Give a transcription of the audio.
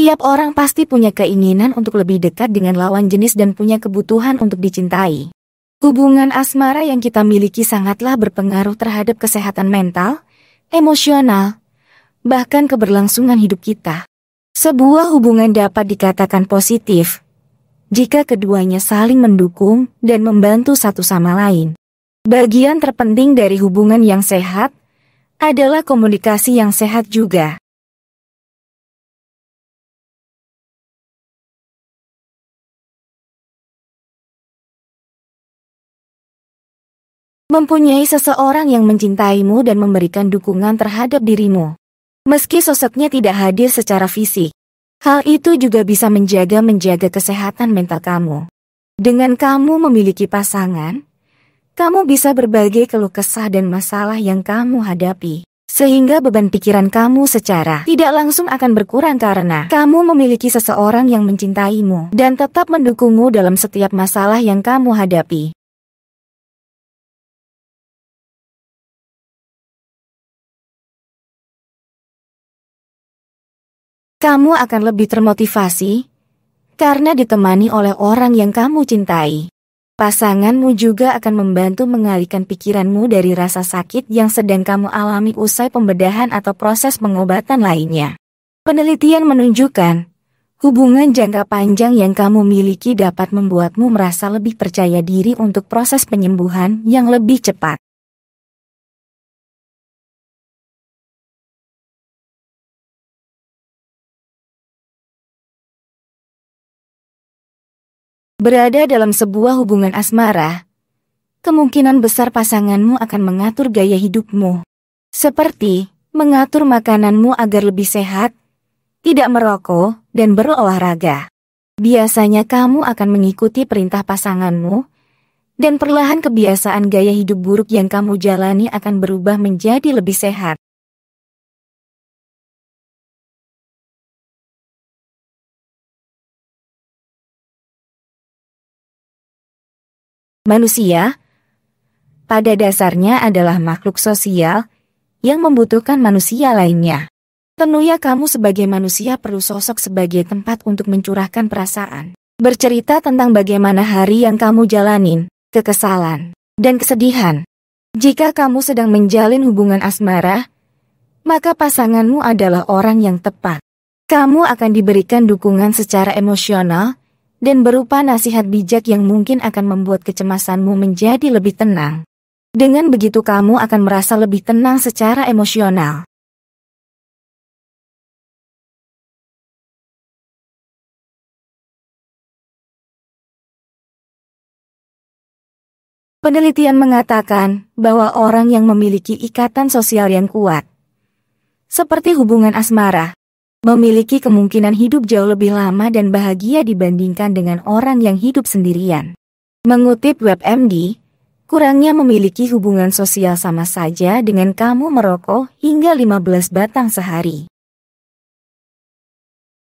Setiap orang pasti punya keinginan untuk lebih dekat dengan lawan jenis dan punya kebutuhan untuk dicintai. Hubungan asmara yang kita miliki sangatlah berpengaruh terhadap kesehatan mental, emosional, bahkan keberlangsungan hidup kita. Sebuah hubungan dapat dikatakan positif jika keduanya saling mendukung dan membantu satu sama lain. Bagian terpenting dari hubungan yang sehat adalah komunikasi yang sehat juga. Mempunyai seseorang yang mencintaimu dan memberikan dukungan terhadap dirimu. Meski sosoknya tidak hadir secara fisik, hal itu juga bisa menjaga-menjaga kesehatan mental kamu. Dengan kamu memiliki pasangan, kamu bisa berbagi keluh kesah dan masalah yang kamu hadapi. Sehingga beban pikiran kamu secara tidak langsung akan berkurang karena kamu memiliki seseorang yang mencintaimu dan tetap mendukungmu dalam setiap masalah yang kamu hadapi. Kamu akan lebih termotivasi karena ditemani oleh orang yang kamu cintai. Pasanganmu juga akan membantu mengalihkan pikiranmu dari rasa sakit yang sedang kamu alami usai pembedahan atau proses pengobatan lainnya. Penelitian menunjukkan, hubungan jangka panjang yang kamu miliki dapat membuatmu merasa lebih percaya diri untuk proses penyembuhan yang lebih cepat. Berada dalam sebuah hubungan asmara, kemungkinan besar pasanganmu akan mengatur gaya hidupmu. Seperti, mengatur makananmu agar lebih sehat, tidak merokok, dan berolahraga. Biasanya kamu akan mengikuti perintah pasanganmu, dan perlahan kebiasaan gaya hidup buruk yang kamu jalani akan berubah menjadi lebih sehat. Manusia pada dasarnya adalah makhluk sosial yang membutuhkan manusia lainnya. Tentunya kamu sebagai manusia perlu sosok sebagai tempat untuk mencurahkan perasaan. Bercerita tentang bagaimana hari yang kamu jalanin, kekesalan, dan kesedihan. Jika kamu sedang menjalin hubungan asmara, maka pasanganmu adalah orang yang tepat. Kamu akan diberikan dukungan secara emosional, dan berupa nasihat bijak yang mungkin akan membuat kecemasanmu menjadi lebih tenang. Dengan begitu kamu akan merasa lebih tenang secara emosional. Penelitian mengatakan bahwa orang yang memiliki ikatan sosial yang kuat, seperti hubungan asmara, memiliki kemungkinan hidup jauh lebih lama dan bahagia dibandingkan dengan orang yang hidup sendirian. Mengutip WebMD, kurangnya memiliki hubungan sosial sama saja dengan kamu merokok hingga 15 batang sehari.